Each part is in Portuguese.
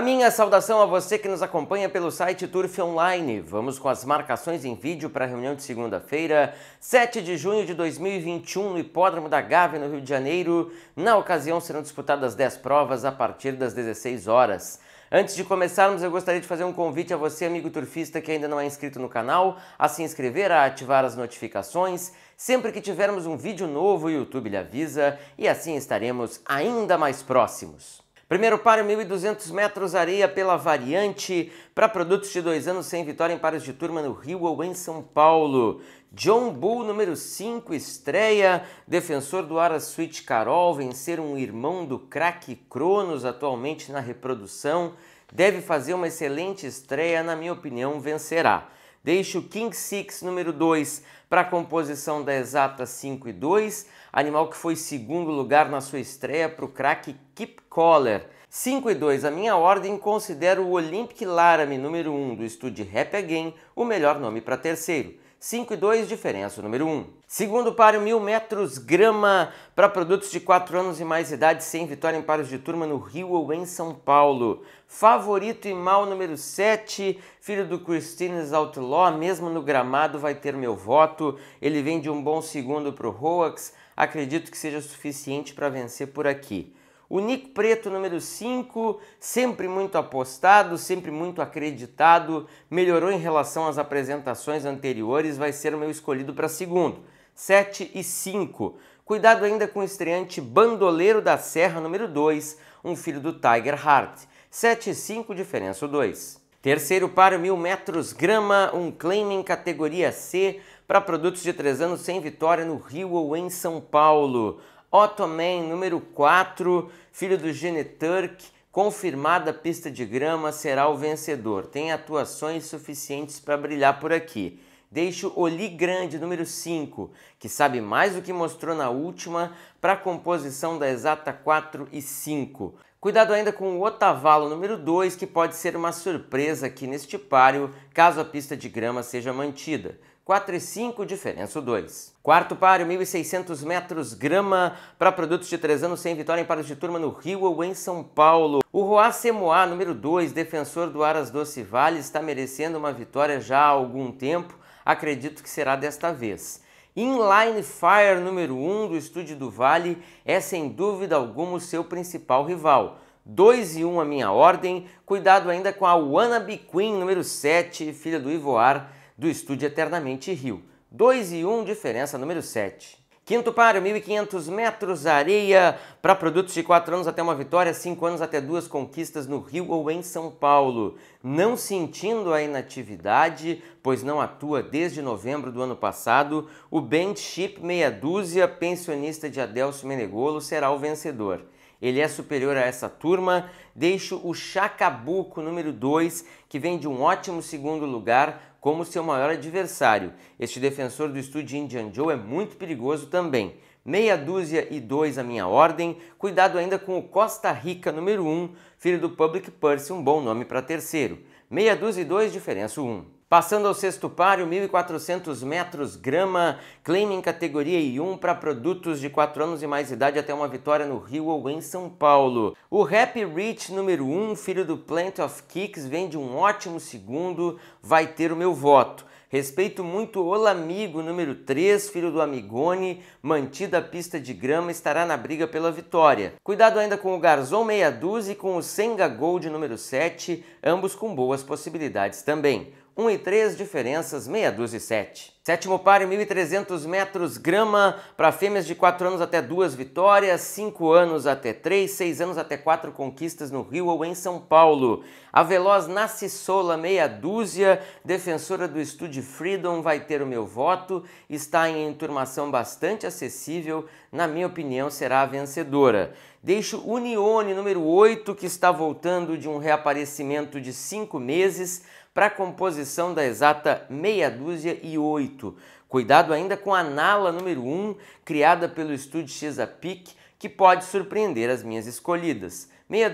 A minha saudação a você que nos acompanha pelo site Turf Online. Vamos com as marcações em vídeo para a reunião de segunda-feira, 7 de junho de 2021, no Hipódromo da Gávea, no Rio de Janeiro. Na ocasião, serão disputadas 10 provas a partir das 16 horas. Antes de começarmos, eu gostaria de fazer um convite a você, amigo turfista que ainda não é inscrito no canal, a se inscrever, a ativar as notificações. Sempre que tivermos um vídeo novo, o YouTube lhe avisa e assim estaremos ainda mais próximos. Primeiro paro 1.200 metros areia pela variante para produtos de dois anos sem vitória em pares de turma no Rio ou em São Paulo. John Bull, número 5, estreia, defensor do Ara Sweet Carol, vencer um irmão do craque Cronos, atualmente na reprodução. Deve fazer uma excelente estreia, na minha opinião, vencerá. Deixe o King Six número 2 para a composição da exata 5 e 2, animal que foi segundo lugar na sua estreia para o craque Kip Collar. 5 e 2, a minha ordem considera o Olympic Laramie número 1 um, do estúdio Rap Again o melhor nome para terceiro. 5 e 2, diferença número 1. Segundo páreo, 1.000 metros grama para produtos de 4 anos e mais idade, sem vitória em paros de turma no Rio ou em São Paulo. Favorito e mal número 7, filho do Christine Outlaw, mesmo no gramado vai ter meu voto. Ele vem de um bom segundo para o Roax, acredito que seja suficiente para vencer por aqui. O Nick Preto, número 5, sempre muito apostado, sempre muito acreditado, melhorou em relação às apresentações anteriores, vai ser o meu escolhido para segundo. 7 e 5. Cuidado ainda com o estreante Bandoleiro da Serra, número 2, um filho do Tiger Hart. 7 e 5, diferença 2. Terceiro para mil metros grama, um claim em categoria C para produtos de 3 anos sem vitória no Rio ou em São Paulo. Ottoman, número 4, filho do Geneturk, confirmada a pista de grama, será o vencedor. Tem atuações suficientes para brilhar por aqui. Deixo Oli Grande, número 5, que sabe mais do que mostrou na última, para a composição da exata 4 e 5. Cuidado ainda com o Otavalo, número 2, que pode ser uma surpresa aqui neste páreo, caso a pista de grama seja mantida. 4 e 5, diferença 2. Quarto páreo, 1.600 metros grama para produtos de 3 anos sem vitória em paros de turma no Rio ou em São Paulo. O Roá Semoá, número 2, defensor do Aras Doce Vale, está merecendo uma vitória já há algum tempo, acredito que será desta vez. Inline Fire, número 1 um do Estúdio do Vale, é sem dúvida alguma o seu principal rival. 2 e 1 um a minha ordem, cuidado ainda com a Wannabe Queen, número 7, filha do Ivoar, do estúdio Eternamente Rio. 2 e 1, diferença número 7. Quinto páreo, 1.500 metros, areia para produtos de 4 anos até uma vitória, 5 anos até duas conquistas no Rio ou em São Paulo. Não sentindo a inatividade, pois não atua desde novembro do ano passado, o ship Meia Dúzia, pensionista de Adelso Menegolo, será o vencedor. Ele é superior a essa turma. Deixo o Chacabuco número 2, que vem de um ótimo segundo lugar como seu maior adversário. Este defensor do estúdio Indian Joe é muito perigoso também. Meia dúzia e dois a minha ordem. Cuidado ainda com o Costa Rica número 1, um, filho do Public Purse, um bom nome para terceiro. Meia dúzia e dois, diferença 1. Um. Passando ao sexto páreo, 1.400 metros, grama, claim em categoria I1 para produtos de 4 anos e mais idade até uma vitória no Rio ou em São Paulo. O Rap Rich número 1, filho do Plant of Kicks, vem de um ótimo segundo, vai ter o meu voto. Respeito muito o Amigo número 3, filho do Amigone, mantida a pista de grama, estará na briga pela vitória. Cuidado ainda com o Garzon meia e com o Senga Gold número 7, ambos com boas possibilidades também. 1 e 3, diferenças meia dúzia e 7. Sétimo par, 1.300 metros, grama para fêmeas de 4 anos até 2 vitórias, 5 anos até 3, 6 anos até 4 conquistas no Rio ou em São Paulo. A veloz Nacissola, meia dúzia, defensora do estúdio Freedom, vai ter o meu voto. Está em enturmação bastante acessível, na minha opinião, será a vencedora. Deixo Unione, número 8, que está voltando de um reaparecimento de 5 meses para a composição da exata meia dúzia e 8. 8. Cuidado ainda com a Nala número 1, criada pelo estúdio Chesapeake, que pode surpreender as minhas escolhidas. Meia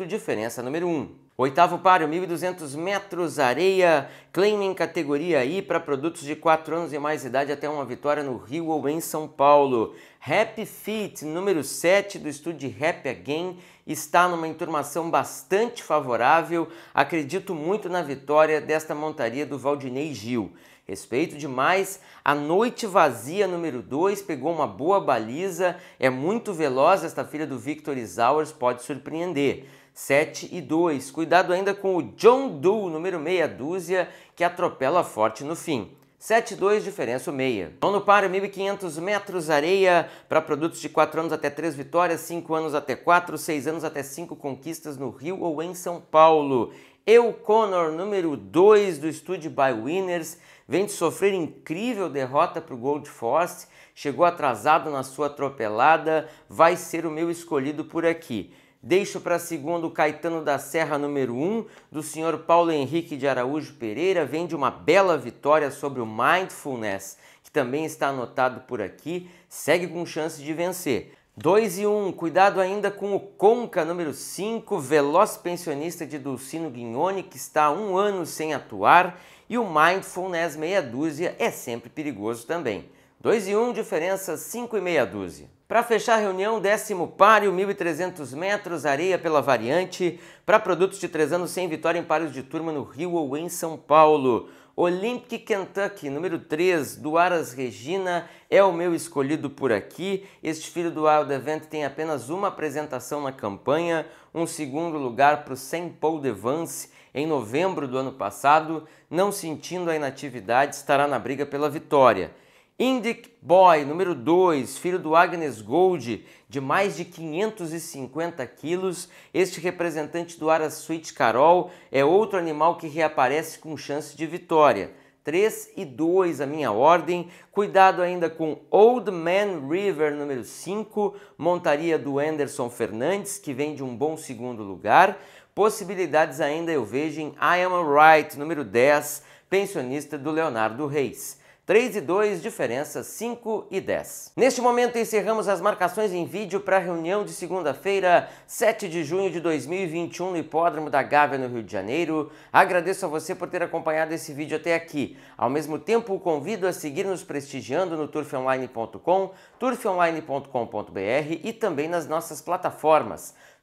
e diferença número 1. Oitavo paro 1.200 metros, areia, claim em categoria I para produtos de 4 anos e mais idade até uma vitória no Rio ou em São Paulo. Happy Feet, número 7 do estúdio Happy Again, está numa enturmação bastante favorável. Acredito muito na vitória desta montaria do Valdinei Gil. Respeito demais. A noite vazia número 2 pegou uma boa baliza. É muito veloz esta filha do Victor Isauers, pode surpreender. 7 e 2. Cuidado ainda com o John Doe, número meia dúzia, que atropela forte no fim. 7 e 2, diferença o meia. Nono paro, 1.500 metros areia para produtos de 4 anos até 3 vitórias, 5 anos até 4, 6 anos até 5 conquistas no Rio ou em São Paulo. Eu, Connor, número 2 do Estúdio by Winners, vem de sofrer incrível derrota para o Gold Force, chegou atrasado na sua atropelada, vai ser o meu escolhido por aqui. Deixo para segundo Caetano da Serra, número 1, do senhor Paulo Henrique de Araújo Pereira. Vem de uma bela vitória sobre o Mindfulness, que também está anotado por aqui. Segue com chance de vencer. 2 e 1, cuidado ainda com o Conca número 5, veloz pensionista de Dulcino Guignoni, que está há um ano sem atuar, e o Mindfulness meia dúzia é sempre perigoso também. 2 e 1, diferença 5 e meia dúzia. Para fechar a reunião, décimo páreo, 1.300 metros, areia pela variante, para produtos de três anos sem vitória em páreos de turma no Rio ou em São Paulo. Olympic Kentucky, número 3, do Aras Regina, é o meu escolhido por aqui. Este filho do Wild Event tem apenas uma apresentação na campanha, um segundo lugar para o Sem Paul Devance em novembro do ano passado, não sentindo a inatividade, estará na briga pela vitória. Indic Boy, número 2, filho do Agnes Gold, de mais de 550 quilos, este representante do Ara Sweet Carol é outro animal que reaparece com chance de vitória. 3 e 2 a minha ordem. Cuidado ainda com Old Man River número 5, montaria do Anderson Fernandes, que vem de um bom segundo lugar. Possibilidades ainda eu vejo em I Am Right número 10, pensionista do Leonardo Reis. 3 e 2, diferença 5 e 10. Neste momento encerramos as marcações em vídeo para a reunião de segunda-feira, 7 de junho de 2021 no Hipódromo da Gávea, no Rio de Janeiro. Agradeço a você por ter acompanhado esse vídeo até aqui. Ao mesmo tempo, o convido a seguir nos prestigiando no turfonline.com, turfonline.com.br e também nas nossas plataformas